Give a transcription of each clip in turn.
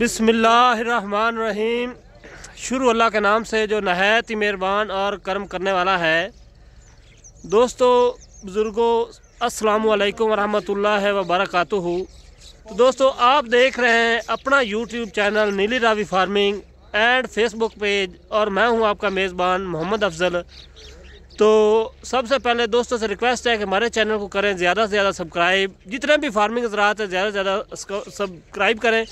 बिसमीम शुरू अल्लाह के नाम से जो नहायत ही मेहरबान और कर्म करने वाला है दोस्तों बुज़ुर्गों अस्सलाम वालेकुम रहमतुल्लाह व बरकत तो दोस्तों आप देख रहे हैं अपना YouTube channel Neeli Ravi farming and Facebook page और मैं हूं आपका मेज़बान मोहम्मद अफजल तो सबसे पहले दोस्तों से रिक्वेस्ट है कि हमारे चैनल को करें ज़्यादा से ज़्यादा सब्सक्राइब जितने भी फार्मिंग ज़रात है ज़्यादा से ज़्यादा सब्सक्राइब करें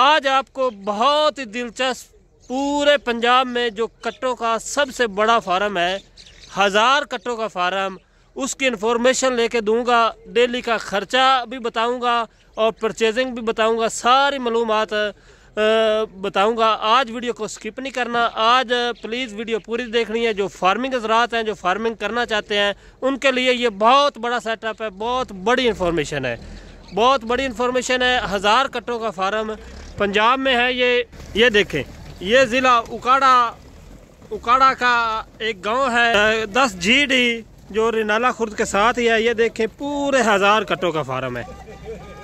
आज आपको बहुत ही दिलचस्प पूरे पंजाब में जो कट्टों का सबसे बड़ा फार्म है हज़ार कट्टों का फार्म उसकी इन्फॉर्मेशन लेके दूंगा डेली का ख़र्चा भी बताऊंगा और परचेजिंग भी बताऊंगा सारी मालूम बताऊँगा आज वीडियो को स्किप नहीं करना आज प्लीज़ वीडियो पूरी देखनी है जो फार्मिंग हजरात हैं जो फार्मिंग करना चाहते हैं उनके लिए ये बहुत बड़ा सेटअप है बहुत बड़ी इन्फॉर्मेशन है बहुत बड़ी इन्फॉर्मेशन है हज़ार कट्टों का फार्म पंजाब में है ये ये देखें ये ज़िला उकाड़ा उकाड़ा का एक गाँव है दस जी जो रिनाला खुर्द के साथ ही है ये देखें पूरे हज़ार कट्टों का फार्म है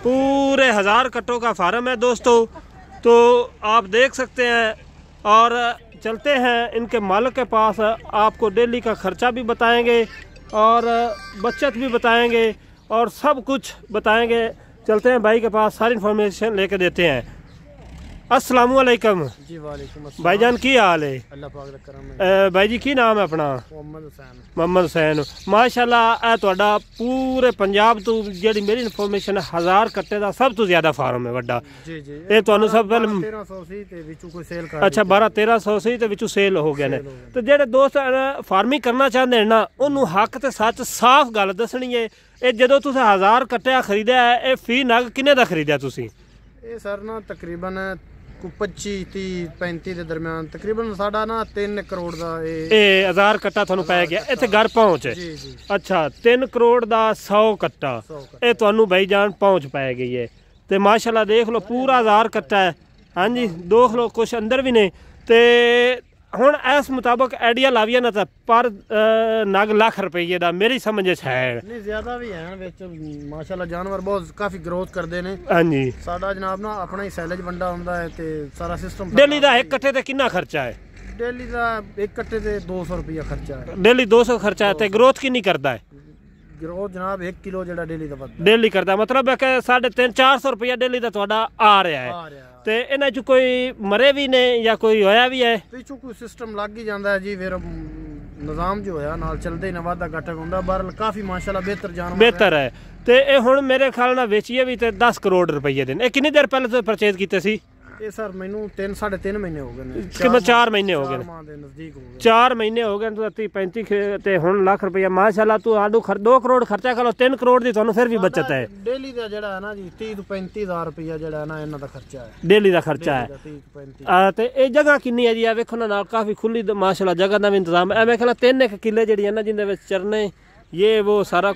पूरे हज़ार कट्टों का फार्म है दोस्तों तो आप देख सकते हैं और चलते हैं इनके मालिक के पास आपको डेली का खर्चा भी बताएंगे और बचत भी बताएंगे और सब कुछ बताएंगे चलते हैं भाई के पास सारी इन्फॉर्मेशन लेके देते हैं ਅਸਲਾਮ ਵਾਲੇਕਮ ਜੀ ਵਾਲੇਕਮ ਅਸਲਾਮ ਭਾਈ ਜਾਨ ਕੀ ਹਾਲ ਹੈ ਅੱਲਾਹ ਪਾਕ ਦਾ ਕਰਮ ਹੈ ਭਾਈ ਜੀ ਕੀ ਨਾਮ ਹੈ ਆਪਣਾ ਮੁਹੰਮਦ ਹੁਸੈਨ ਮੁਹੰਮਦ ਹੁਸੈਨ ਮਾਸ਼ਾਅੱਲਾ ਇਹ ਤੁਹਾਡਾ ਪੂਰੇ ਪੰਜਾਬ ਤੋਂ ਜਿਹੜੀ ਮੇਰੀ ਇਨਫੋਰਮੇਸ਼ਨ ਹੈ ਹਜ਼ਾਰ ਕੱਟੇ ਦਾ ਸਭ ਤੋਂ ਜ਼ਿਆਦਾ ਫਾਰਮ ਹੈ ਵੱਡਾ ਜੀ ਜੀ ਇਹ ਤੁਹਾਨੂੰ ਸਭ ਪਹਿਲ 1300 ਸੀ ਤੇ ਵਿੱਚੋਂ ਕੋਈ ਸੇਲ ਕਰ ਅੱਛਾ 12 1300 ਸੀ ਤੇ ਵਿੱਚੋਂ ਸੇਲ ਹੋ ਗਏ ਨੇ ਤੇ ਜਿਹੜੇ ਦੋਸਤ ਫਾਰਮਿੰਗ ਕਰਨਾ ਚਾਹੁੰਦੇ ਨੇ ਨਾ ਉਹਨੂੰ ਹੱਕ ਤੇ ਸੱਚ ਸਾਫ਼ ਗੱਲ ਦੱਸਣੀ ਹੈ ਇਹ ਜਦੋਂ ਤੁਸੀਂ ਹਜ਼ਾਰ ਕੱਟਿਆ ਖਰੀਦਿਆ ਇਹ ਫੀ ਨਗ ਕਿੰਨੇ ਦਾ ਖਰੀਦਿਆ ਤੁਸੀਂ ਇਹ ਸਰ ਨਾ ਤਕਰੀਬਨ 25 30 35 ਦੇ ਦਰਮਿਆਨ ਤਕਰੀਬਨ ਸਾਡਾ ਨਾ 3 ਕਰੋੜ ਦਾ ਇਹ ਇਹ 1000 ਕੱਟਾ ਤੁਹਾਨੂੰ ਪੈ ਗਿਆ ਇੱਥੇ ਘਰ ਪਹੁੰਚ ਜੀ ਜੀ ਅੱਛਾ 3 ਕਰੋੜ ਦਾ 100 ਕੱਟਾ ਇਹ ਤੁਹਾਨੂੰ ਬਈ ਜਾਨ ਪਹੁੰਚ ਪੈ ਗਈ ਹੈ ਤੇ ਮਾਸ਼ਾਅੱਲਾ ਦੇਖ ਲਓ ਪੂਰਾ 1000 ਕੱਟਾ ਹੈ ਹਾਂਜੀ ਦੇਖ ਲਓ ਕੁਝ ਅੰਦਰ ਵੀ ਨੇ ਤੇ ਹੁਣ ਇਸ ਮੁਤਾਬਕ ਆਈਡੀਆ ਲਾਵੀਆ ਨਾ ਤਾਂ ਪਰ ਨਗ ਲੱਖ ਰੁਪਏ ਦਾ ਮੇਰੀ ਸਮਝ ਚ ਹੈ ਨਹੀਂ ਜ਼ਿਆਦਾ ਵੀ ਹੈ ਵਿੱਚ ਮਾਸ਼ਾਅੱਲਾ ਜਾਨਵਰ ਬਹੁਤ ਕਾਫੀ ਗਰੋਥ ਕਰਦੇ ਨੇ ਹਾਂਜੀ ਸਾਡਾ ਜਨਾਬ ਨਾ ਆਪਣਾ ਹੀ ਸੈਲਜ ਵੰਡਾ ਹੁੰਦਾ ਹੈ ਤੇ ਸਾਰਾ ਸਿਸਟਮ ਡੇਲੀ ਦਾ ਇੱਕ ਇਕੱਠੇ ਤੇ ਕਿੰਨਾ ਖਰਚਾ ਹੈ ਡੇਲੀ ਦਾ ਇੱਕ ਇਕੱਠੇ ਤੇ 200 ਰੁਪਏ ਖਰਚਾ ਹੈ ਡੇਲੀ 200 ਖਰਚਾ ਹੈ ਤੇ ਗਰੋਥ ਕਿੰਨੀ ਕਰਦਾ ਹੈ ਗਰੋਥ ਜਨਾਬ 1 ਕਿਲੋ ਜਿਹੜਾ ਡੇਲੀ ਦਾ ਵੱਧਦਾ ਡੇਲੀ ਕਰਦਾ ਮਤਲਬ ਹੈ ਕਿ 3.5 400 ਰੁਪਏ ਡੇਲੀ ਦਾ ਤੁਹਾਡਾ ਆ ਰਿਹਾ ਹੈ ਤੇ ਇਹਨਾਂ 'ਚ ਕੋਈ ਮਰੇ ਵੀ ਨੇ ਜਾਂ ਕੋਈ ਹੋਇਆ ਵੀ ਹੈ ਵਿੱਚੋਂ ਕੋਈ ਸਿਸਟਮ ਲੱਗ ਹੀ ਜਾਂਦਾ ਜੀ ਫਿਰ ਨਿਜ਼ਾਮ ਜੋ ਹੋਇਆ ਨਾਲ ਚਲਦੇ ਨੇ ਵਾਦਾ ਘਟਕ ਹੁੰਦਾ ਬਹਰਲ ਕਾਫੀ ਮਾਸ਼ਾਅੱਲਾ ਬਿਹਤਰ ਜਾਨਵਰ ਬਿਹਤਰ ਹੈ ਤੇ ਇਹ ਹੁਣ ਮੇਰੇ ਖਿਆਲ ਨਾਲ ਵੇਚੀਏ ਵੀ ਤੇ 10 ਕਰੋੜ ਰੁਪਏ ਦੇ ਨੇ ਇਹ ਕਿੰਨੀ ਦੇਰ ਪਹਿਲਾਂ ਤੋਂ ਪਰਚੇਜ਼ ਕੀਤੇ ਸੀ ਇਹ ਸਰ ਮੈਨੂੰ 3 ਸਾਢੇ 3 ਮਹੀਨੇ ਹੋ ਗਏ ਨੇ ਕਿੰਨਾ 4 ਮਹੀਨੇ ਹੋ ਗਏ ਨੇ ਮਾਂ ਦੇ ਹੋ ਗਏ 4 ਮਹੀਨੇ ਹੋ ਗਏ ਤੂੰ ਤੀ 35 ਤੇ ਹੁਣ ਲੱਖ ਰੁਪਇਆ ਮਾਸ਼ਾਅੱਲਾ ਤੂੰ ਆਡੂ ਖਰ 2 ਕਰੋੜ ਖਰਚਾ ਕਰ ਲੋ 3 ਕਰੋੜ ਦੀ ਤੁਹਾਨੂੰ ਫਿਰ ਵੀ ਬਚਤ ਹੈ ਡੇਲੀ ਦਾ ਜਿਹੜਾ ਹੈ ਨਾ ਜੀ 30 ਤੋਂ 35000 ਰੁਪਇਆ ਜਿਹੜਾ ਹੈ ਨਾ ਇਹਨਾਂ ਦਾ ਖਰਚਾ ਹੈ ਡੇਲੀ ਦਾ ਖਰਚਾ ਹੈ ਤੇ ਇਹ ਜਗ੍ਹਾ ਕਿੰਨੀ ਹੈ ਜੀ ਆ ਵੇਖੋ ਨਾ ਨਾਲ ਕਾਫੀ ਖੁੱਲੀ ਮਾਸ਼ਾਅੱਲਾ ਜਗ੍ਹਾ ਦਾ ਵੀ ਇੰਤਜ਼ਾਮ ਐ ਮੈਂ ਕਹਿੰਦਾ ਤਿੰਨ ਇੱਕ ਕਿੱਲੇ ਜਿਹੜੀ ਹੈ ਨਾ ਜਿੰਦੇ ਵਿੱਚ ਚਰਨੇ ਇਹ ਉਹ ਸਾਰਾ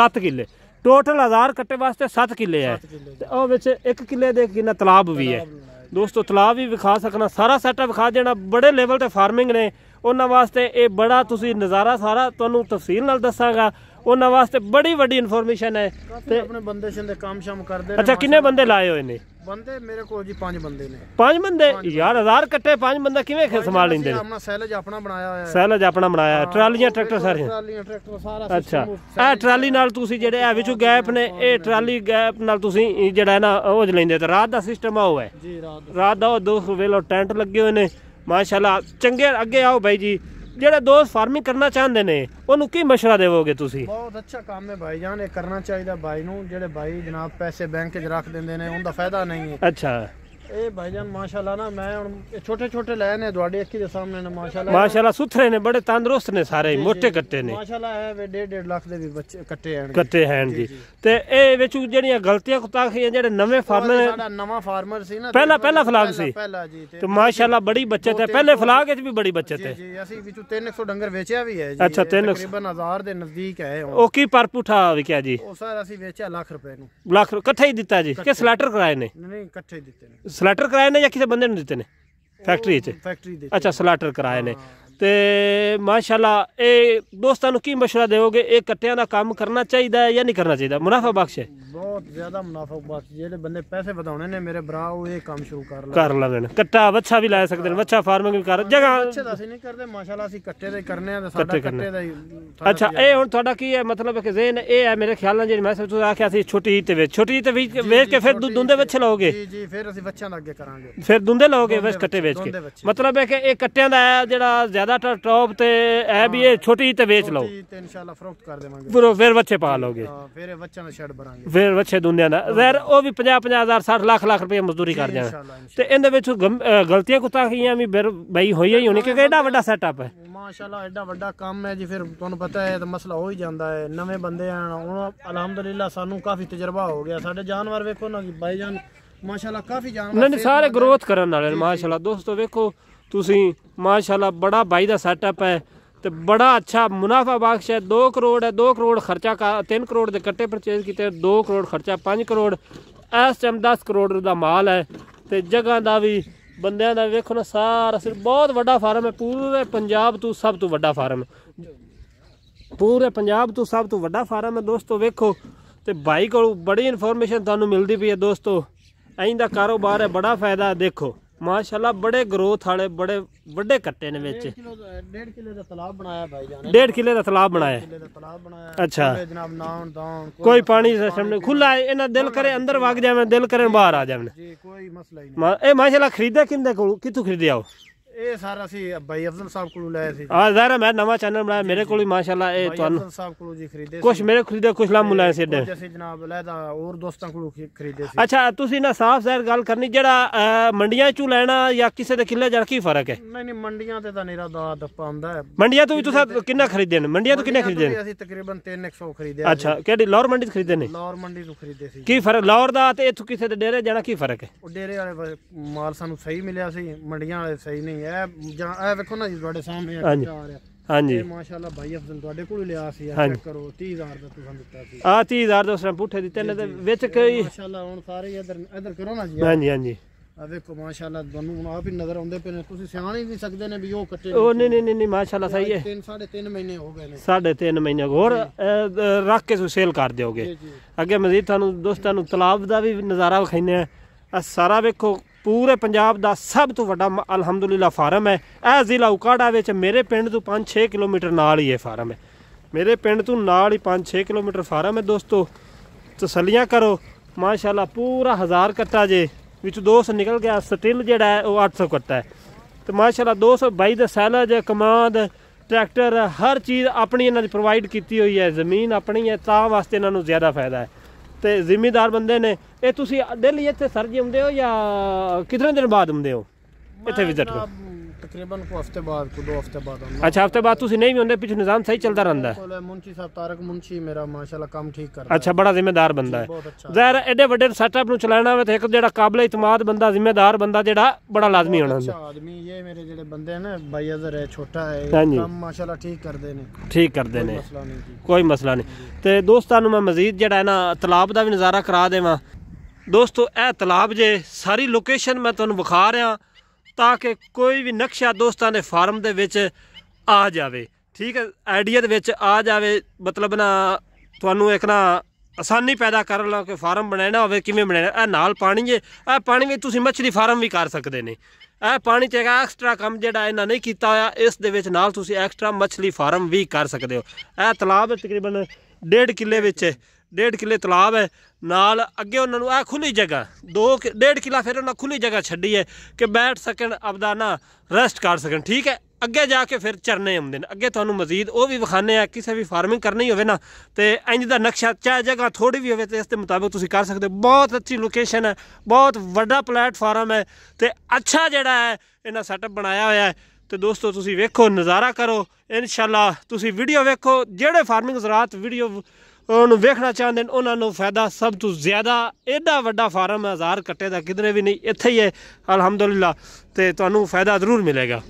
7 ਕਿੱਲੇ ਟੋਟਲ 1000 ਕੱਟੇ ਵਾਸਤੇ 7 ਕਿੱਲੇ ਆ ਤੇ ਉਹ ਵਿੱਚ ਇੱਕ ਕਿੱਲੇ ਦੇ ਕਿੰਨਾ ਤਲਾਬ ਵੀ ਹੈ ਦੋਸਤੋ ਤਲਾਬ ਵੀ ਵਿਖਾ ਸਕਣਾ ਸਾਰਾ ਸੈਟ ਵਿਖਾ ਦੇਣਾ ਬੜੇ ਲੈਵਲ ਤੇ ਫਾਰਮਿੰਗ ਨੇ ਉਹਨਾਂ ਵਾਸਤੇ ਇਹ ਬੜਾ ਤੁਸੀਂ ਨਜ਼ਾਰਾ ਸਾਰਾ ਤੁਹਾਨੂੰ ਤਫਸੀਲ ਨਾਲ ਦੱਸਾਂਗਾ ਉਹਨਾਂ ਵਾਸਤੇ ਬੜੀ ਵੱਡੀ ਇਨਫੋਰਮੇਸ਼ਨ ਹੈ ਤੇ ਆਪਣੇ ਬੰਦੇ ਸ਼ਿੰਦੇ ਕੰਮ ਸ਼ਾਮ ਕਰਦੇ ਨੇ ਅੱਛਾ ਕਿੰਨੇ ਬੰਦੇ ਲਾਏ ਹੋਏ ਨੇ ਬੰਦੇ ਮੇਰੇ ਕੋਲ ਜੀ ਪੰਜ ਬੰਦੇ ਨੇ ਪੰਜ ਬੰਦੇ ਯਾਰ ਹਜ਼ਾਰ ਕੱਟੇ ਪੰਜ ਬੰਦਾ ਕਿਵੇਂ ਸੰਭਾਲ ਲੈਂਦੇ ਨੇ ਆਪਣਾ ਸੈਲਜ ਆਪਣਾ ਬਣਾਇਆ ਹੋਇਆ ਹੈ ਸੈਲਜ ਆਪਣਾ ਬਣਾਇਆ ਹੈ ਟਰਾਲੀਆਂ ਟਰੈਕਟਰ ਸਾਰੇ ਟਰਾਲੀਆਂ ਟਰੈਕਟਰ ਸਾਰਾ ਅੱਛਾ ਇਹ ਟਰਾਲੀ ਨਾਲ ਤੁਸੀਂ ਜਿਹੜੇ ਇਹ ਵਿੱਚੋਂ ਗੈਪ ਨੇ ਇਹ ਟਰਾਲੀ ਗੈਪ ਨਾਲ ਤੁਸੀਂ ਜਿਹੜਾ ਨਾ ਉਹ ਲੈਂਦੇ ਤੇ ਰਾਤ ਦਾ ਸਿਸਟਮ ਆ ਉਹ ਹੈ ਜੀ ਰਾਤ ਦਾ ਰਾਤ ਦਾ ਉਹ ਦੋ ਵੇਲੋ ਟੈਂਟ ਲੱਗੇ ਹੋਏ ਨੇ ਮਾਸ਼ਾਅੱਲਾ ਚੰਗੇ ਅੱਗੇ ਆਓ ਬਾਈ ਜੀ ਜਿਹੜੇ ਦੋਸਤ ਫਾਰਮਿੰਗ ਕਰਨਾ ਚਾਹੁੰਦੇ ਨੇ ਉਹਨੂੰ ਕੀ مشورہ ਦੇਵੋਗੇ ਤੁਸੀਂ ਬਹੁਤ ਅੱਛਾ ਕੰਮ ਹੈ ਭਾਈ ਜਾਨ ਇਹ ਕਰਨਾ ਚਾਹੀਦਾ ਭਾਈ ਨੂੰ ਜਿਹੜੇ ਭਾਈ ਜਨਾਬ ਪੈਸੇ ਬੈਂਕ 'ਚ ਰੱਖ ਦਿੰਦੇ ਨੇ ਉਹਦਾ ਫਾਇਦਾ ਨਹੀਂ ਹੈ ਅੱਛਾ ਇਹ ਭਾਈਜਾਨ ਮਾਸ਼ਾਅੱਲਾ ਨਾ ਮੈਂ ਹੁਣ ਛੋਟੇ ਛੋਟੇ ਲੈ ਨੇ ਤੁਹਾਡੇ ਅੱਖੀ ਦੇ ਸਾਹਮਣੇ ਨੇ ਮਾਸ਼ਾਅੱਲਾ ਮਾਸ਼ਾਅੱਲਾ ਸੁਥਰੇ ਨੇ ਬੜੇ ਤੰਦਰੁਸਤ ਨੇ ਸਾਰੇ ਮੋਟੇ ਕੱਟੇ ਨੇ ਮਾਸ਼ਾਅੱਲਾ ਇਹ ਵੇ 1.5 ਲੱਖ ਦੇ ਵੀ ਬੱਚੇ ਕੱਟੇ ਹਨ ਕੱਟੇ ਹੈ ਜੀ ਤੇ ਇਹ ਵਿੱਚ ਜਿਹੜੀਆਂ ਗਲਤੀਆਂ ਕੁਤਾ ਜਿਹੜੇ ਨਵੇਂ ਫਾਰਮਰ ਸਾਡਾ ਨਵਾਂ ਫਾਰਮਰ ਸੀ ਨਾ ਪਹਿਲਾ ਪਹਿਲਾ ਫਲਾਗ ਸੀ ਪਹਿਲਾ ਜੀ ਤੇ ਮਾਸ਼ਾਅੱਲਾ ਬੜੀ ਬੱਚਤ ਹੈ ਪਹਿਲੇ ਫਲਾਗ ਵਿੱਚ ਵੀ ਬੜੀ ਬੱਚਤ ਹੈ ਜੀ ਅਸੀਂ ਵਿੱਚ 300 ਡੰਗਰ ਵੇਚਿਆ ਵੀ ਹੈ ਜੀ ਅੱਛਾ 300 ਤਕਰੀਬਨ 1000 ਦੇ ਨਜ਼ਦੀਕ ਹੈ ਉਹ ਕੀ ਪਰਪੂਠਾ ਵੀ ਵਿਕਿਆ ਜੀ ਉਹ ਸਰ ਅਸੀਂ ਵੇਚਿਆ ਲੱਖ ਰੁਪਏ ਨੂੰ ਲੱਖ ਇਕੱਠੇ ਹੀ ਦਿੱਤਾ ਜੀ ਕਿ ਸਲੈਟਰ ਕਰਾਏ ਨੇ ਨਹੀਂ ਇਕੱਠੇ ਦਿੱਤੇ ਨੇ ਸਲੈਟਰ ਕਰਾਏ ਨੇ ਜਾਂ ਕਿਸੇ ਬੰਦੇ ਨੂੰ ਦਿੱਤੇ ਨੇ ਫੈਕਟਰੀ 'ਚ ਫੈਕਟਰੀ ਦੇ ਅੱਛਾ ਸਲੈਟਰ ਕਰਾਏ ਨੇ ਤੇ ਮਾਸ਼ਾਅੱਲਾ ਇਹ ਦੋਸਤਾਂ ਨੂੰ ਕੀ مشورہ ਦੇਵੋਗੇ ਇਹ ਕੱਟਿਆਂ ਦਾ ਕੰਮ ਕਰਨਾ ਚਾਹੀਦਾ ਹੈ ਜਾਂ ਨਹੀਂ ਕਰਨਾ ਚਾਹੀਦਾ ਮੁਨਾਫਾ ਬਖਸ਼ ਬਹੁਤ ਜ਼ਿਆਦਾ ਮੁਨਾਫਾ ਬਸ ਜਿਹੜੇ ਬੰਦੇ ਪੈਸੇ ਵਧਾਉਣੇ ਨੇ ਮੇਰੇ ਭਰਾ ਉਹ ਇਹ ਕੰਮ ਸ਼ੁਰੂ ਕਰ ਲੈ ਕਰ ਲੈਣ ਕੱਟਾ ਵੱਛਾ ਵੀ ਲੈ ਸਕਦੇ ਨੇ ਵੱਛਾ ਫਾਰਮਿੰਗ ਵੀ ਕਰ ਜਗ੍ਹਾ ਅੱਛਾ ਤਾਂ ਅਸੀਂ ਨਹੀਂ ਕਰਦੇ ਮਾਸ਼ਾਅੱਲਾ ਅਸੀਂ ਕੱਟੇ ਦੇ ਕਰਨੇ ਆ ਤੇ ਸਾਡਾ ਕੱਟੇ ਦਾ ਹੀ ਅੱਛਾ ਇਹ ਹੁਣ ਤੁਹਾਡਾ ਕੀ ਹੈ ਮਤਲਬ ਕਿ ਜ਼ੇਨ ਇਹ ਹੈ ਮੇਰੇ ਖਿਆਲ ਨਾਲ ਜਿਹੜੇ ਮੈਂ ਤੁਹਾਨੂੰ ਆਖਿਆ ਸੀ ਛੋਟੀ ਤੇ ਵੇਚ ਛੋਟੀ ਤੇ ਵੇਚ ਕੇ ਫਿਰ ਦੁੰਦੇ ਵਿੱਚ ਲਾਓਗੇ ਜੀ ਜੀ ਫਿਰ ਅਸੀਂ ਵੱਛਿਆਂ ਦਾ ਅੱਗੇ ਕਰਾਂਗੇ ਫਿਰ ਦੁੰਦੇ ਲਾਓਗੇ ਬਸ ਕੱਟੇ ਵੇਚ ਕੇ ਮਤਲਬ ਹੈ ਕਿ ਇਹ ਕੱਟਿਆਂ ਦਾ ਜਿਹੜਾ ਜ਼ਿਆਦਾ ਟੌਪ ਤੇ ਹੈ ਵੀ ਇਹ ਛੋਟੀ ਤੇ ਵੇਚ ਲਓ ਜੀ ਤੇ ਇਨਸ਼ਾਅੱਲਾ ਫਰੋਖਤ ਕਰ ਦੇਵਾਂਗੇ ਫਿਰ ਵੱਛੇ ਪਾ ਲਓਗੇ ਫਿਰ ਇਹ ਛੱਡ ਜਿਹੜੇ ਵੱਛੇ ਦੁੰਦਿਆਂ ਦਾ ਜ਼ਹਿਰ ਉਹ ਵੀ 50 50000 60 ਲੱਖ ਲੱਖ ਰੁਪਏ ਮਜ਼ਦੂਰੀ ਕਰ ਜਾਣਾ ਤੇ ਇਹਦੇ ਵਿੱਚ ਗਲਤੀਆਂ ਕੁੱਤਾ ਕੀਆਂ ਵੀ ਫਿਰ ਬਈ ਹੋਈਆਂ ਹੀ ਹੋਣੀ ਕਿਉਂਕਿ ਐਡਾ ਵੱਡਾ ਸੈਟਅਪ ਹੈ ਮਾਸ਼ਾਅੱਲਾ ਐਡਾ ਵੱਡਾ ਕੰਮ ਹੈ ਜੀ ਫਿਰ ਤੁਹਾਨੂੰ ਪਤਾ ਹੈ ਤਾਂ ਮਸਲਾ ਹੋ ਹੀ ਜਾਂਦਾ ਹੈ ਨਵੇਂ ਬੰਦੇ ਆਣ ਹੁਣ ਅਲਹਮਦੁਲਿਲਾ ਸਾਨੂੰ ਕਾਫੀ ਤਜਰਬਾ ਹੋ ਗਿਆ ਸਾਡੇ ਜਾਨਵਰ ਵੇਖੋ ਨਾ ਕਿ ਬਾਈ ਜਾਨ ਮਾਸ਼ਾਅੱਲਾ ਕਾਫੀ ਜਾਨਵਰ ਨਹੀਂ ਸਾਰੇ ਗਰੋਥ ਕਰਨ ਵਾਲੇ ਮਾਸ਼ਾਅੱਲਾ ਦੋਸਤੋ ਵੇਖੋ ਤੁਸੀਂ ਮਾਸ਼ਾਅੱਲਾ ਬੜਾ ਬਾਈ ਦਾ ਸੈਟਅਪ ਹੈ ਤੇ ਬੜਾ ਅੱਛਾ ਮੁਨਾਫਾ ਬਖਸ਼ ਹੈ 2 ਕਰੋੜ ਹੈ 2 ਕਰੋੜ ਖਰਚਾ 3 ਕਰੋੜ ਦੇ ਕੱਟੇ ਪਰਚੇਜ਼ ਕੀਤੇ 2 ਕਰੋੜ ਖਰਚਾ 5 ਕਰੋੜ ਇਸ ਟਾਈਮ 10 ਕਰੋੜ ਦਾ ਮਾਲ ਹੈ ਤੇ ਜਗ੍ਹਾ ਦਾ ਵੀ ਬੰਦਿਆਂ ਦਾ ਵੇਖੋ ਨਾ ਸਾਰਾ ਸਿਰ ਬਹੁਤ ਵੱਡਾ ਫਾਰਮ ਹੈ ਪੂਰੇ ਪੰਜਾਬ ਤੋਂ ਸਭ ਤੋਂ ਵੱਡਾ ਫਾਰਮ ਪੂਰੇ ਪੰਜਾਬ ਤੋਂ ਸਭ ਤੋਂ ਵੱਡਾ ਫਾਰਮ ਹੈ ਦੋਸਤੋ ਵੇਖੋ ਤੇ ਭਾਈ ਕੋਲ ਬੜੀ ਇਨਫੋਰਮੇਸ਼ਨ ਤੁਹਾਨੂੰ ਮਿਲਦੀ ਪਈ ਹੈ ਦੋਸਤੋ ਐਂ ਦਾ ਕਾਰੋਬਾਰ ਹੈ ਬੜਾ ਫਾਇਦਾ ਦੇਖੋ ਮਾਸ਼ਾਅੱਲਾ ਬੜੇ ਗਰੋਥ ਵਾਲੇ ਬੜੇ ਵੱਡੇ ਕੱਟੇ ਨੇ ਵਿੱਚ 1.5 ਕਿਲੋ ਦਾ ਤਲਾਬ ਬਣਾਇਆ ਭਾਈ ਜਾਨ 1.5 ਕਿਲੋ ਦਾ ਤਲਾਬ ਬਣਾਇਆ ਕਿਲੋ ਦਾ ਤਲਾਬ ਬਣਾਇਆ ਅੱਛਾ ਜਨਾਬ ਨਾਉਣ ਦਾਉਣ ਕੋਈ ਪਾਣੀ ਸਿਸਟਮ ਨਹੀਂ ਖੁੱਲਾ ਇਹਨਾਂ ਦਿਲ ਕਰੇ ਅੰਦਰ ਵਗ ਜਾਵੇ ਦਿਲ ਕਰੇ ਬਾਹਰ ਆ ਜਾਵੇ ਜੀ ਕੋਈ ਮਸਲਾ ਹੀ ਨਹੀਂ ਇਹ ਮਾਸ਼ਾਅੱਲਾ ਖਰੀਦੇ ਕਿੰਦੇ ਕੋਲ ਕਿੱਥੋਂ ਖਰੀਦਿਆ ਉਹ ਇਹ ਸਾਰਾ ਸੀ ਬਾਈ ਅਫਜ਼ਲ ਸਾਹਿਬ ਕੋਲੋਂ ਲਿਆ ਸੀ ਆ ਜ਼ਾਹਰ ਮੈਂ ਨਵਾਂ ਚੈਨਲ ਬਣਾਇਆ ਮੇਰੇ ਕੋਲ ਵੀ ਮਾਸ਼ਾਅੱਲਾ ਇਹ ਤੁਹਾਨੂੰ ਅਫਜ਼ਲ ਸਾਹਿਬ ਕੋਲੋਂ ਜੀ ਖਰੀਦੇ ਕੁਝ ਮੇਰੇ ਖਰੀਦੇ ਕੁਝ ਲਾਮ ਮੁਲਾਇ ਸੀ ਡੇ ਅਸੀਂ ਜਨਾਬ ਲੈਦਾ ਹੋਰ ਦੋਸਤਾਂ ਕੋਲੋਂ ਖਰੀਦੇ ਸੀ ਅੱਛਾ ਤੁਸੀਂ ਨਾ ਸਾਫ਼ ਜ਼ਾਹਰ ਗੱਲ ਕਰਨੀ ਜਿਹੜਾ ਮੰਡੀਆਂ ਚੋਂ ਲੈਣਾ ਜਾਂ ਕਿਸੇ ਦੇ ਕਿੱਲੇ ਜੜ ਕੀ ਫਰਕ ਹੈ ਨਹੀਂ ਨਹੀਂ ਮੰਡੀਆਂ ਤੇ ਤਾਂ ਨੇਰਾ ਦਾ ਦੱਪਾ ਹੁੰਦਾ ਹੈ ਮੰਡੀਆਂ ਤੋਂ ਵੀ ਤੁਸੀਂ ਕਿੰਨਾ ਖਰੀਦੇ ਨੇ ਮੰਡੀਆਂ ਤੋਂ ਕਿੰਨਾ ਖਰੀਦੇ ਨੇ ਅਸੀਂ ਤਕਰੀਬਨ 300 ਖਰੀਦੇ ਅੱਛਾ ਕਿਹੜੀ ਲਾਹੌਰ ਮੰਡੀ ਤੋਂ ਖਰੀਦੇ ਨੇ ਲਾਹੌਰ ਮੰਡੀ ਤੋਂ ਖਰੀਦੇ ਸੀ ਕੀ ਫਰਕ ਲਾਹੌਰ ਦਾ ਤੇ ਇੱਥੋਂ ਕਿਸੇ ਦੇ ਡੇਰੇ ਜਾਣਾ ਕੀ ਫਰਕ ਹੈ ਉਹ ਡੇਰੇ ਵਾਲੇ ਮਾਲ ਸਾਨੂੰ ਸਹੀ ਮਿਲਿਆ ਸੀ ਮੰਡੀਆਂ ਵਾਲੇ ਸਹੀ ਨਹੀਂ ਇਹ ਜਾਂ ਇਹ ਵੇਖੋ ਨਾ ਜੀ ਤੁਹਾਡੇ ਸਾਹਮਣੇ ਆ ਹਾਂਜੀ। ਰਿਹਾ ਹਾਂਜੀ ਮਾਸ਼ਾਅੱਲਾ ਭਾਈ ਅਫਜ਼ਲ ਤੁਹਾਡੇ ਕੋਲ ਹੀ ਲਿਆ ਸੀ ਚੈੱਕ ਕਰੋ 30000 ਦਾ ਤੁਸੀਂ ਦਿੱਤਾ ਸੀ ਆ 30000 ਦਾ ਉਸ ਪੁੱਠੇ ਦਿੱਤੇ ਨੇ ਤੇ ਵਿੱਚ ਕਈ ਮਾਸ਼ਾਅੱਲਾ ਹੁਣ ਸਾਰੇ ਇਧਰ ਇਧਰ ਕਰੋ ਨਾ ਜੀ ਹਾਂਜੀ ਹਾਂਜੀ ਆ ਵੇਖੋ ਮਾਸ਼ਾਅੱਲਾ ਤੁਹਾਨੂੰ ਆਪ ਹੀ ਨਜ਼ਰ ਆਉਂਦੇ ਪਏ ਨੇ ਤੁਸੀਂ ਸਿਆਣੇ ਨਹੀਂ ਸਕਦੇ ਨੇ ਵੀ ਉਹ ਕੱਟੇ ਉਹ ਨਹੀਂ ਨਹੀਂ ਨਹੀਂ ਮਾਸ਼ਾਅੱਲਾ ਸਹੀ ਹੈ 3 3.5 ਮਹੀਨੇ ਹੋ ਗਏ ਨੇ ਸਾਢੇ ਤਿੰਨ ਮਹੀਨੇ ਹੋਰ ਰੱਖ ਕੇ ਤੁਸੀਂ ਸੇਲ ਕਰ ਦਿਓਗੇ ਜੀ ਜੀ ਅੱਗੇ ਮਜ਼ੀਦ ਤੁਹਾਨੂੰ ਦੋਸਤਾਂ ਨੂੰ ਤਲਾਬ ਦਾ ਵੀ ਨਜ਼ਾਰਾ ਵਿਖਾਈਨੇ ਆ ਸਾਰਾ ਵੇਖੋ ਪੂਰੇ ਪੰਜਾਬ ਦਾ ਸਭ ਤੋਂ ਵੱਡਾ ਅਲਹਮਦੁਲਿਲਾ ਫਾਰਮ ਹੈ ਇਹ ਜ਼ਿਲ੍ਹਾ ਉਕਾੜਾ ਵਿੱਚ ਮੇਰੇ ਪਿੰਡ ਤੋਂ 5-6 ਕਿਲੋਮੀਟਰ ਨਾਲ ਹੀ ਇਹ ਫਾਰਮ ਹੈ ਮੇਰੇ ਪਿੰਡ ਤੋਂ ਨਾਲ ਹੀ 5-6 ਕਿਲੋਮੀਟਰ ਫਾਰਮ ਹੈ ਦੋਸਤੋ ਤਸੱਲੀਆਂ ਕਰੋ ਮਾਸ਼ਾਅੱਲਾ ਪੂਰਾ ਹਜ਼ਾਰ ਕੱਟਾ ਜੇ ਵਿੱਚ 200 ਨਿਕਲ ਗਿਆ ਸਟਿਲ ਜਿਹੜਾ ਹੈ ਉਹ 800 ਕੱਟਾ ਹੈ ਤੇ ਮਾਸ਼ਾਅੱਲਾ 222 ਦਾ ਸੈਲਜ ਕਮਾਂਦ ਟਰੈਕਟਰ ਹਰ ਚੀਜ਼ ਆਪਣੀ ਇਹਨਾਂ ਦੀ ਪ੍ਰੋਵਾਈਡ ਕੀਤੀ ਹੋਈ ਹੈ ਜ਼ਮੀਨ ਆਪਣੀ ਹੈ ਤਾਂ ਵਾਸਤੇ ਇਹਨਾਂ ਨੂੰ ਜ਼ਿਆਦਾ ਫਾਇਦਾ ਹੈ ਤੇ ਜ਼ਿੰਮੇਦਾਰ ਬੰਦੇ ਨੇ ਇਹ ਤੁਸੀਂ ਦਿੱਲੀ ਇੱਥੇ ਸਰ ਜੀ ਹੋ ਜਾਂ ਕਿਤਨੇ ਦਿਨ ਬਾਅਦ ਹੁੰਦੇ ਹੋ ਇੱਥੇ ਵਿਜ਼ਿਟ ਕਰ ਤਕਰੀਬਨ ਕੋ ਹਫਤੇ ਬਾਅਦ ਕੋ ਦੋ ਹਫਤੇ ਬਾਅਦ ਆਉਂਦਾ ਅੱਛਾ ਹਫਤੇ ਬਾਅਦ ਤੁਸੀਂ ਨਹੀਂ ਵੀ ਹੁੰਦੇ ਪਿੱਛੇ ਨਿਜ਼ਾਮ ਸਹੀ ਚੱਲਦਾ ਰਹਿੰਦਾ ਹੈ ਮੁੰਸ਼ੀ ਸਾਹਿਬ ਤਾਰਕ ਮੁੰਸ਼ੀ ਮੇਰਾ ਮਾਸ਼ਾਅੱਲਾ ਕੰਮ ਠੀਕ ਕਰਦਾ ਅੱਛਾ ਬੜਾ ਜ਼ਿੰਮੇਦਾਰ ਬੰਦਾ ਹੈ ਜ਼ਾਹਿਰ ਐਡੇ ਵੱਡੇ ਸੈਟਅਪ ਨੂੰ ਚਲਾਉਣਾ ਹੋਵੇ ਤੇ ਇੱਕ ਜਿਹੜਾ ਕਾਬਲੇ ਇਤਮਾਦ ਬੰਦਾ ਜ਼ਿੰਮੇਦਾਰ ਬੰਦਾ ਜਿਹੜਾ ਬੜਾ ਲਾਜ਼ਮੀ ਹੋਣਾ ਹੁੰਦਾ ਆਦਮੀ ਇਹ ਮੇਰੇ ਜਿਹੜੇ ਬੰਦੇ ਨੇ ਬਾਈ ਅਜ਼ਰ ਹੈ ਛੋਟਾ ਹੈ ਕੰਮ ਮਾਸ਼ਾਅੱਲਾ ਠੀਕ ਕਰਦੇ ਨੇ ਠੀਕ ਕਰਦੇ ਨੇ ਕੋਈ ਮਸਲਾ ਨਹੀਂ ਤੇ ਦੋਸਤਾਂ ਨੂੰ ਮੈਂ ਮਜ਼ੀਦ ਜਿਹੜਾ ਹੈ ਨਾ ਤਲਾਬ ਦਾ ਵੀ ਨਜ਼ਾਰਾ ਕਰਾ ਦੇਵਾਂ ਦੋਸਤੋ ਇਹ ਤਲਾਬ ਜੇ ਸਾਰੀ ਲੋਕੇਸ਼ਨ ਮੈਂ ਤੁਹਾਨੂੰ ਵਿਖਾ ਰਿਹਾ ਤਾਂ ਕਿ ਕੋਈ ਵੀ ਨਕਸ਼ਾ ਦੋਸਤਾਂ ਦੇ ਫਾਰਮ ਦੇ ਵਿੱਚ ਆ ਜਾਵੇ ਠੀਕ ਹੈ ਆਈਡੀਆ ਦੇ ਵਿੱਚ ਆ ਜਾਵੇ ਮਤਲਬ ਨਾ ਤੁਹਾਨੂੰ ਇੱਕ ਨਾ ਆਸਾਨੀ ਪੈਦਾ ਕਰ ਲਓ ਕਿ ਫਾਰਮ ਬਣਾਉਣਾ ਹੋਵੇ ਕਿਵੇਂ ਬਣਾਉਣਾ ਇਹ ਨਾਲ ਪਾਣੀ ਹੈ ਇਹ ਪਾਣੀ ਵਿੱਚ ਤੁਸੀਂ ਮੱਛੀ ਫਾਰਮ ਵੀ ਕਰ ਸਕਦੇ ਨੇ ਇਹ ਪਾਣੀ ਤੇ ਐਕਸਟਰਾ ਕੰਮ ਜਿਹੜਾ ਇਹਨਾਂ ਨਹੀਂ ਕੀਤਾ ਹੋਇਆ ਇਸ ਦੇ ਵਿੱਚ ਨਾਲ ਤੁਸੀਂ ਐਕਸਟਰਾ ਮੱਛੀ ਫਾਰਮ ਵੀ ਕਰ ਸਕਦੇ ਹੋ ਇਹ ਤਲਾਬ ਤਕਰੀਬਨ 1.5 ਕਿੱਲੇ ਵਿੱਚ ਹੈ ਡੇਢ ਕਿਲੇ ਤਲਾਬ ਹੈ ਨਾਲ ਅੱਗੇ ਉਹਨਾਂ ਨੂੰ ਆ ਖੁੱਲੀ ਜਗ੍ਹਾ ਦੋ ਡੇਢ ਕਿਲਾ ਫਿਰ ਉਹਨਾਂ ਖੁੱਲੀ ਜਗ੍ਹਾ ਛੱਡੀ ਹੈ ਕਿ ਬੈਠ ਸਕਣ ਆਪਦਾ ਨਾ ਰੈਸਟ ਕਰ ਸਕਣ ਠੀਕ ਹੈ ਅੱਗੇ ਜਾ ਕੇ ਫਿਰ ਚਰਨੇ ਆਉਂਦੇ ਨੇ ਅੱਗੇ ਤੁਹਾਨੂੰ ਮਜ਼ੀਦ ਉਹ ਵੀ ਵਿਖਾਣੇ ਆ ਕਿਸੇ ਵੀ ਫਾਰਮਿੰਗ ਕਰਨੀ ਹੋਵੇ ਨਾ ਤੇ ਇੰਜ ਦਾ ਨਕਸ਼ਾ ਚਾਹ ਜਗ੍ਹਾ ਥੋੜੀ ਵੀ ਹੋਵੇ ਤੇ ਇਸ ਦੇ ਮੁਤਾਬਕ ਤੁਸੀਂ ਕਰ ਸਕਦੇ ਹੋ ਬਹੁਤ ਅੱਛੀ ਲੋਕੇਸ਼ਨ ਹੈ ਬਹੁਤ ਵੱਡਾ ਪਲੇਟਫਾਰਮ ਹੈ ਤੇ ਅੱਛਾ ਜਿਹੜਾ ਹੈ ਇਹਨਾਂ ਸੈਟਅਪ ਬਣਾਇਆ ਹੋਇਆ ਹੈ ਤੇ ਦੋਸਤੋ ਤੁਸੀਂ ਵੇਖੋ ਨਜ਼ਾਰਾ ਕਰੋ ਇਨਸ਼ਾਅੱਲਾ ਤੁਸੀਂ ਵੀਡੀਓ ਵੇਖੋ ਜਿਹੜੇ ਫਾਰਮਿੰਗ ਜ਼ਰਾਤ ਵੀਡੀਓ ਨੂੰ ਵੇਖਣਾ ਚਾਹੁੰਦੇ ਨੇ ਉਹਨਾਂ ਨੂੰ ਫਾਇਦਾ ਸਭ ਤੋਂ ਜ਼ਿਆਦਾ ਐਡਾ ਵੱਡਾ ਫਾਰਮ ਹੈ ਹਜ਼ਾਰ ਕੱਟੇ ਦਾ ਕਿਧਰੇ ਵੀ ਨਹੀਂ ਇੱਥੇ ਹੀ ਹੈ ਅਲਹਮਦੁਲਿਲਾ ਤੇ ਤੁਹਾਨੂੰ ਫਾਇਦਾ ਜ਼ਰੂਰ ਮਿਲੇਗਾ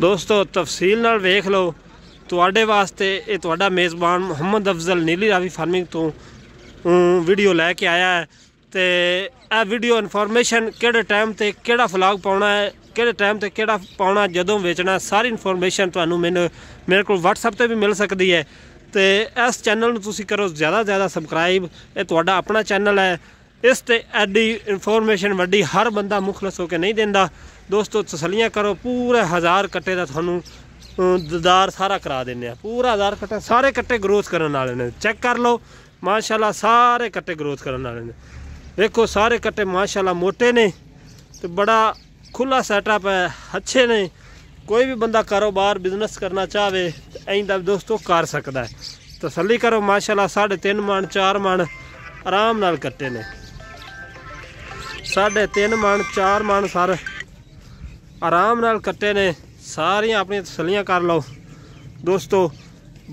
ਦੋਸਤੋ ਤਫਸੀਲ ਨਾਲ ਵੇਖ ਲਓ ਤੁਹਾਡੇ ਵਾਸਤੇ ਇਹ ਤੁਹਾਡਾ ਮੇਜ਼ਬਾਨ ਮੁਹੰਮਦ ਅਫਜ਼ਲ ਨੀਲੀ ਰਾਵੀ ਫਾਰਮਿੰਗ ਤੋਂ ਵੀਡੀਓ ਲੈ ਕੇ ਆਇਆ ਹੈ ਤੇ ਇਹ ਵੀਡੀਓ ਇਨਫੋਰਮੇਸ਼ਨ ਕਿਹੜੇ ਟਾਈਮ ਤੇ ਕਿਹੜਾ ਫਲਾਗ ਪਾਉਣਾ ਹੈ ਕਿਹੜੇ ਟਾਈਮ ਤੇ ਕਿਹੜਾ ਪਾਉਣਾ ਜਦੋਂ ਵੇਚਣਾ ਸਾਰੀ ਇਨਫੋਰਮੇਸ਼ਨ ਤੁਹਾਨੂੰ ਮੈਨੂੰ ਮੇਰੇ ਕੋਲ WhatsApp ਤੇ ਵੀ ਮਿਲ ਸਕਦੀ ਹੈ ਤੇ ਇਸ ਚੈਨਲ ਨੂੰ ਤੁਸੀਂ ਕਰੋ ਜ਼ਿਆਦਾ ਜ਼ਿਆਦਾ ਸਬਸਕ੍ਰਾਈਬ ਇਹ ਤੁਹਾਡਾ ਆਪਣਾ ਚੈਨਲ ਹੈ ਇਸ ਤੇ ਐਡੀ ਇਨਫੋਰਮੇਸ਼ਨ ਵੱਡੀ ਹਰ ਬੰਦਾ ਮੁਖਲਸ ਹੋ ਕੇ ਨਹੀਂ ਦਿੰਦਾ ਦੋਸਤੋ ਤਸਲੀਆਂ ਕਰੋ ਪੂਰੇ ਹਜ਼ਾਰ ਕੱਟੇ ਦਾ ਤੁਹਾਨੂੰ ਦਦਾਰ ਸਾਰਾ ਕਰਾ ਦਿੰਨੇ ਆ ਪੂਰਾ ਹਜ਼ਾਰ ਕੱਟੇ ਸਾਰੇ ਕੱਟੇ ਗਰੋਥ ਕਰਨ ਵਾਲੇ ਨੇ ਚੈੱਕ ਕਰ ਲਓ ਮਾਸ਼ਾਅੱਲਾ ਸਾਰੇ ਕੱਟੇ ਗਰੋਥ ਕਰਨ ਵਾਲੇ ਨੇ ਵੇਖੋ ਸਾਰੇ ਕੱਟੇ ਮਾਸ਼ਾਅੱਲਾ ਮੋਟੇ ਨੇ ਤੇ ਬੜਾ ਖੁੱਲਾ ਸੈਟਅਪ ਹੈ ਅੱਛੇ ਨੇ ਕੋਈ ਵੀ ਬੰਦਾ ਕਾਰੋਬਾਰ ਬਿਜ਼ਨਸ ਕਰਨਾ ਚਾਹਵੇ ਐਂਦਾ ਦੋਸਤੋ ਕਰ ਸਕਦਾ ਹੈ ਤਸੱਲੀ ਕਰੋ ਮਾਸ਼ਾਅੱਲਾ 3.5 ਮਣ 4 ਮਣ ਆਰਾਮ ਨਾਲ ਕੱਟੇ ਨੇ 3.5 ਮਣ 4 ਮਣ ਸਰ ਆਰਾਮ ਨਾਲ ਕੱਟੇ ਨੇ ਸਾਰੀਆਂ ਆਪਣੀਆਂ ਤਸੱਲੀਆਂ ਕਰ ਲਓ ਦੋਸਤੋ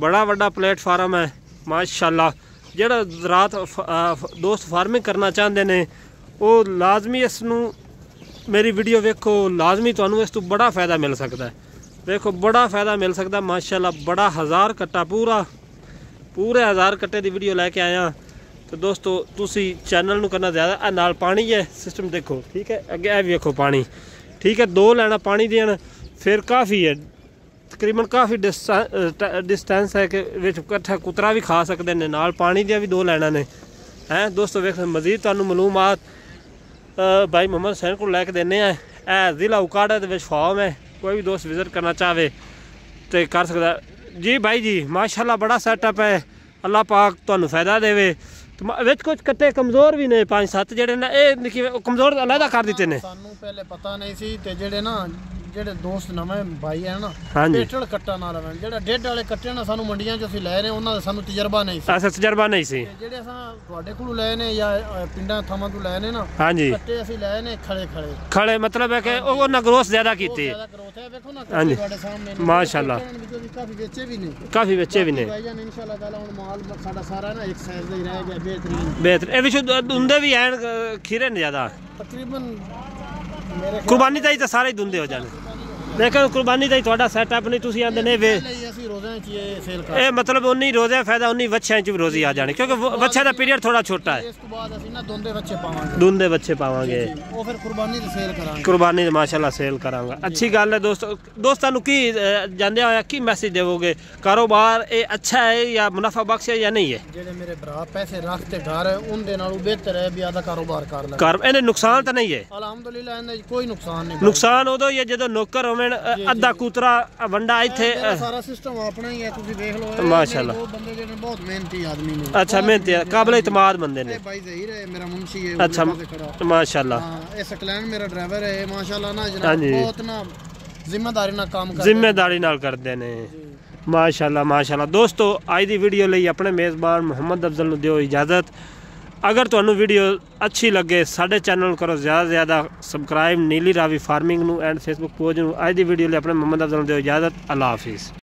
ਬੜਾ ਵੱਡਾ ਪਲੇਟਫਾਰਮ ਹੈ ਮਾਸ਼ਾਅੱਲਾ ਜਿਹੜਾ ਰਾਤ ਦੋਸਤ ਫਾਰਮਿੰਗ ਕਰਨਾ ਚਾਹੁੰਦੇ ਨੇ ਉਹ ਲਾਜ਼ਮੀ ਇਸ ਨੂੰ ਮੇਰੀ ਵੀਡੀਓ ਵੇਖੋ ਲਾਜ਼ਮੀ ਤੁਹਾਨੂੰ ਇਸ ਤੋਂ ਬੜਾ ਫਾਇਦਾ ਮਿਲ ਸਕਦਾ ਹੈ ਵੇਖੋ ਬੜਾ ਫਾਇਦਾ ਮਿਲ ਸਕਦਾ ਮਾਸ਼ਾਅੱਲਾ ਬੜਾ ਹਜ਼ਾਰ ਕੱਟਾ ਪੂਰਾ ਪੂਰੇ ਹਜ਼ਾਰ ਕੱਟੇ ਦੀ ਵੀਡੀਓ ਲੈ ਕੇ ਆਇਆ ਤੇ ਦੋਸਤੋ ਤੁਸੀਂ ਚੈਨਲ ਨੂੰ ਕਰਨਾ ਜ਼ਿਆਦਾ ਆ ਨਾਲ ਪਾਣੀ ਹੈ ਸਿਸਟਮ ਦੇਖੋ ਠੀਕ ਹੈ ਅੱਗੇ ਇਹ ਵੇਖੋ ਪਾਣੀ ਠੀਕ ਹੈ ਦੋ ਲੈਣਾ ਪਾਣੀ ਦੇਣ ਫਿਰ ਕਾਫੀ ਹੈ ਤਕਰੀਬਨ ਕਾਫੀ ਡਿਸਟੈਂਸ ਹੈ ਕਿ ਵਿੱਚ ਇਕੱਠਾ ਕੁਤਰਾ ਵੀ ਖਾ ਸਕਦੇ ਨੇ ਨਾਲ ਪਾਣੀ ਦੇ ਵੀ ਦੋ ਲੈਣਾ ਨੇ ਹੈ ਦੋਸਤੋ ਵੇਖੋ ਮਜ਼ੀਦ ਤੁਹਾਨੂੰ ਮਾਲੂਮਾਤ ਭਾਈ ਮੁਹੰਮਦ मोहम्मद ਕੋਲ ਲੈ ਕੇ ਦਿੰਨੇ ਆ ਐ ਜ਼ਿਲ੍ਹਾ ਉਕਾੜਾ ਦੇ ਵਿੱਚ ਫਾਰਮ ਹੈ ਕੋਈ ਵੀ ਦੋਸਤ ਵਿਜ਼ਿਟ ਕਰਨਾ ਚਾਹਵੇ ਤੇ ਕਰ ਸਕਦਾ ਜੀ ਭਾਈ ਜੀ ਮਾਸ਼ਾਅੱਲਾ ਬੜਾ ਸੈਟਅਪ ਹੈ ਅੱਲਾਹ ਪਾਕ ਤੁਹਾਨੂੰ ਫਾਇਦਾ ਦੇਵੇ ਵਿੱਚ ਕੁਝ ਕੱਟੇ ਕਮਜ਼ੋਰ ਵੀ ਨੇ ਪੰਜ ਸੱਤ ਜਿਹੜੇ ਨੇ ਇਹ ਕਮਜ਼ੋਰ ਅਲੱਗਾ ਕਰ ਦਿੱਤੇ ਨੇ ਸਾਨੂੰ ਪਹਿਲੇ ਪਤਾ ਨਹੀਂ ਸੀ ਤੇ ਜਿਹੜੇ ਨਾ ਜਿਹੜੇ ਦੋਸਤ ਨਵੇਂ ਭਾਈ ਆ ਨਾ ਹਾਂਜੀ ਡੇਟਲ ਕੱਟਾ ਨਾਲ ਲਵਣ ਜਿਹੜਾ ਡੇਢ ਵਾਲੇ ਕੱਟੇ ਨਾ ਸਾਨੂੰ ਮੰਡੀਆਂ 'ਚ ਅਸੀਂ ਲੈ ਰਹੇ ਉਹਨਾਂ ਦਾ ਸਾਨੂੰ ਤਜਰਬਾ ਨਹੀਂ ਸੀ ਅਸਾ ਤਜਰਬਾ ਨਹੀਂ ਸੀ ਜਿਹੜੇ ਅਸਾਂ ਤੁਹਾਡੇ ਕੋਲੋਂ ਲੈ ਨੇ ਜਾਂ ਪਿੰਡਾਂ ਥਾਵਾਂ ਤੋਂ ਲੈ ਨੇ ਨਾ ਹਾਂਜੀ। ਕੱਟੇ ਅਸੀਂ ਲੈ ਨੇ ਖੜੇ ਖੜੇ ਖੜੇ ਮਤਲਬ ਹੈ ਕਿ ਉਹ ਉਹਨਾਂ ਗਰੋਸ ਜ਼ਿਆਦਾ ਕੀਤੀ ਹੈ। ਜ਼ਿਆਦਾ ਹੈ ਵੇਖੋ ਨਾ ਹਾਂਜੀ। ਤੁਹਾਡੇ ਸਾਹਮਣੇ ਮਾਸ਼ਾਅੱਲਾ। ਕਾਫੀ ਵੇਚੇ ਵੀ ਨੇ ਕਾਫੀ ਵੇਚੇ ਵੀ ਨੇ ਭਾਈ ਜਾਨ ਇਨਸ਼ਾਅੱਲਾ ਤਾਲਾ ਹੁਣ ਮਾਲ ਸਾਡਾ ਸਾਰਾ ਨਾ ਇੱਕ ਸਾਈਜ਼ ਦਾ ਹੀ ਰਹਿ ਗਿਆ ਬਿਹਤਰੀਨ ਬਿਹਤਰ ਇਹ ਵਿੱਚ ਹੁੰਦੇ ਵੀ ਐਨ ਖੀਰੇ ਨੇ ਜ਼ਿਆਦਾ ਤਕਰੀਬਨ ਕੁਰਬਾਨੀ ਤਾਂ ਤਾਂ ਸਾਰੇ ਹੀ ਦੁੰਦੇ ਹੋ ਜਾਣੇ ਮੈਂ ਕਿਹਾ ਕੁਰਬਾਨੀ ਦਾ ਹੀ ਤੁਹਾਡਾ ਸੈਟਅਪ ਨਹੀਂ ਤੁਸੀਂ ਆਂਦੇ ਨੇ ਵੇ ਅਸੀਂ 'ਚ ਇਹ ਸੇਲ ਇਹ ਮਤਲਬ ਉਨੀ ਰੋਜ਼ੇ ਫਾਇਦਾ ਉਨੀ ਵੱਛਿਆਂ 'ਚ ਵੀ ਰੋਜ਼ੀ ਆ ਜਾਣੀ ਕਿਉਂਕਿ ਵੱਛਿਆਂ ਦਾ ਪੀਰੀਅਡ ਥੋੜਾ ਛੋਟਾ ਹੈ ਇਸ ਤੋਂ ਬਾਅਦ ਅਸੀਂ ਨਾ ਦੋਂਦੇ ਵੱਛੇ ਪਾਵਾਂਗੇ ਦੋਂਦੇ ਵੱਛੇ ਪਾਵਾਂਗੇ ਉਹ ਫਿਰ ਕੁਰਬਾਨੀ ਦੇ ਸੇਲ ਕਰਾਂਗੇ ਕੁਰਬਾਨੀ ਤੇ ਮਾਸ਼ਾਅੱਲਾ ਸੇਲ ਕਰਾਂਗਾ ਅੱਛੀ ਗੱਲ ਹੈ ਦੋਸਤੋ ਦੋਸਤਾਂ ਨੂੰ ਕੀ ਜਾਂਦੇ ਹੋਇਆ ਕੀ ਮੈਸੇਜ ਦੇਵੋਗੇ ਕਾਰੋਬਾਰ ਇਹ ਅੱਛਾ ਹੈ ਜਾਂ ਮੁਨਾਫਾ ਬਖਸ਼ ਹੈ ਜਾਂ ਨਹੀਂ ਹੈ ਜਿਹੜੇ ਮੇਰੇ ਭਰਾ ਪੈਸੇ ਰੱਖ ਤੇ ਘਰ ਉਹਦੇ ਨਾਲੋਂ ਬਿਹਤਰ ਹੈ ਵੀ ਆਦਾ ਕਾਰੋਬਾਰ ਕਰ ਲੈ ਕਰ ਇਹਨੇ ਨੁਕਸਾਨ ਤਾਂ ਨਹੀਂ ਹੈ ਅਲਹਮਦੁਲਿਲਾ ਇਹਨੇ ਕੋਈ ਨੁਕਸਾਨ ਨਹੀਂ ਨੁਕਸਾਨ ਉਦੋਂ ਹੀ ਹੈ ਜਦੋਂ ਨੌਕਰ ਹੋਵੇ ਵੇਲ ਅੱਧਾ ਕੂਤਰਾ ਵੰਡਾ ਇੱਥੇ ਸਾਰਾ ਸਿਸਟਮ ਆਪਣਾ ਹੀ ਹੈ ਤੁਸੀਂ ਦੇਖ ਲਓ ਮਾਸ਼ਾਅੱਲਾ ਉਹ ਬੰਦੇ ਜਿਹੜੇ ਬਹੁਤ ਮਿਹਨਤੀ ਆਦਮੀ ਨੇ ਅੱਛਾ ਮਿਹਨਤੀ ਕਾਬਲੇ ਇਤਮਾਦ ਬੰਦੇ ਨੇ ਬਾਈ ਜ਼ਹੀਰ ਹੈ ਮੇਰਾ ਮੁਨਸ਼ੀ ਹੈ ਅੱਛਾ ਮਾਸ਼ਾਅੱਲਾ ਇਹ ਸਕਲੈਨ ਮੇਰਾ ਡਰਾਈਵਰ ਹੈ ਮਾਸ਼ਾਅੱਲਾ ਨਾ ਜਨਾਬ ਬਹੁਤ ਨਾ ਜ਼ਿੰਮੇਦਾਰੀ ਨਾਲ ਕੰਮ ਕਰਦੇ ਜ਼ਿੰਮੇਦਾਰੀ ਨਾਲ ਕਰਦੇ ਨੇ ਮਾਸ਼ਾਅੱਲਾ ਮਾਸ਼ਾਅੱਲਾ ਦੋਸਤੋ ਅੱਜ ਦੀ ਵੀਡੀਓ ਲਈ ਆਪਣੇ ਮੇਜ਼ਬਾਨ ਮੁਹੰਮਦ ਅਫਜ਼ਲ ਨੂੰ ਦਿਓ ਇਜਾਜ਼ਤ ਅਗਰ ਤੁਹਾਨੂੰ ਵੀਡੀਓ ਅੱਛੀ ਲੱਗੇ ਸਾਡੇ ਚੈਨਲ ਨੂੰ ਕਰੋ ਜ਼ਿਆਦਾ ਜ਼ਿਆਦਾ ਸਬਸਕ੍ਰਾਈਬ ਨੀਲੀ ਰਾਵੀ ਫਾਰਮਿੰਗ ਨੂੰ ਐਂਡ ਫੇਸਬੁੱਕ ਪੇਜ ਨੂੰ ਅੱਜ ਦੀ ਵੀਡੀਓ ਲਈ ਆਪਣੇ ਮੁਹੰਮਦ ਅਫਜ਼ਲ ਨੂੰ ਦਿਓ ਇਜਾਜ਼ਤ ਅੱਲਾ ਹਾਫਿਜ਼